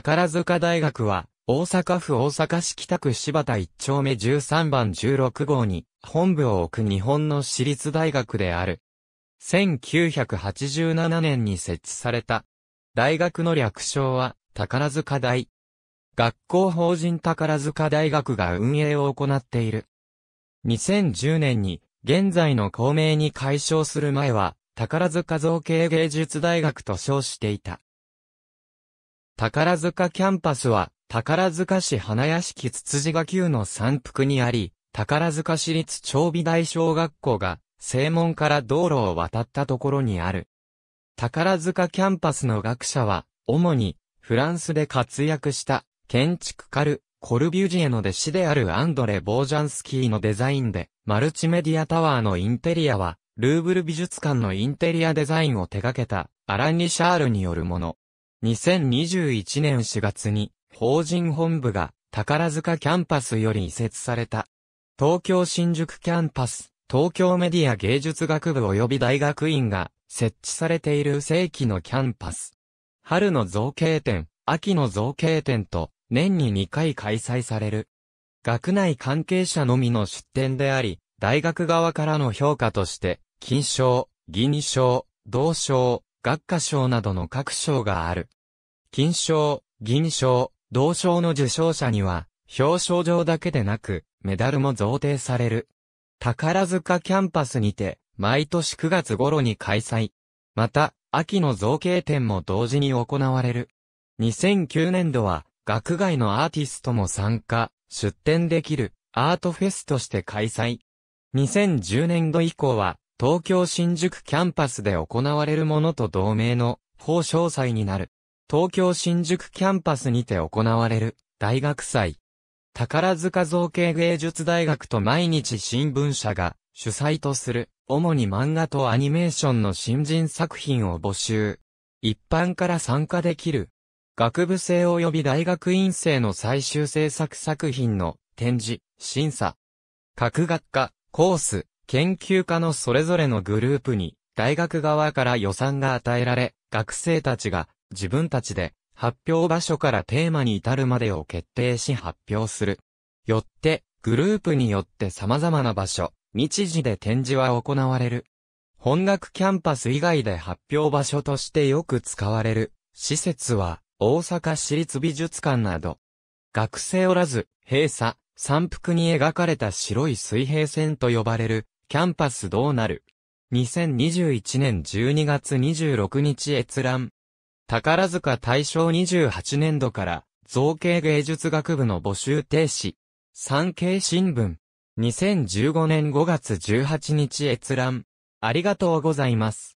宝塚大学は、大阪府大阪市北区柴田1丁目13番16号に、本部を置く日本の私立大学である。1987年に設置された。大学の略称は、宝塚大。学校法人宝塚大学が運営を行っている。2010年に、現在の校名に解消する前は、宝塚造形芸術大学と称していた。宝塚キャンパスは、宝塚市花屋敷つつじが級の山腹にあり、宝塚市立長美大小学校が、正門から道路を渡ったところにある。宝塚キャンパスの学者は、主に、フランスで活躍した、建築家ル、コルビュジエの弟子であるアンドレ・ボージャンスキーのデザインで、マルチメディアタワーのインテリアは、ルーブル美術館のインテリアデザインを手掛けた、アラン・リシャールによるもの。2021年4月に、法人本部が宝塚キャンパスより移設された。東京新宿キャンパス、東京メディア芸術学部及び大学院が設置されている正規のキャンパス。春の造形展、秋の造形展と年に2回開催される。学内関係者のみの出展であり、大学側からの評価として、金賞、銀賞、銅賞、学科賞などの各賞がある。金賞、銀賞、銅賞の受賞者には、表彰状だけでなく、メダルも贈呈される。宝塚キャンパスにて、毎年9月頃に開催。また、秋の造形展も同時に行われる。2009年度は、学外のアーティストも参加、出展できる、アートフェスとして開催。2010年度以降は、東京新宿キャンパスで行われるものと同名の、法詳祭になる。東京新宿キャンパスにて行われる、大学祭。宝塚造形芸術大学と毎日新聞社が主催とする、主に漫画とアニメーションの新人作品を募集。一般から参加できる。学部生及び大学院生の最終制作作品の展示、審査。各学科、コース、研究家のそれぞれのグループに、大学側から予算が与えられ、学生たちが自分たちで発表場所からテーマに至るまでを決定し発表する。よって、グループによって様々な場所、日時で展示は行われる。本学キャンパス以外で発表場所としてよく使われる施設は大阪市立美術館など。学生おらず、閉鎖、山腹に描かれた白い水平線と呼ばれるキャンパスどうなる ?2021 年12月26日閲覧。宝塚大正28年度から造形芸術学部の募集停止。産経新聞。2015年5月18日閲覧。ありがとうございます。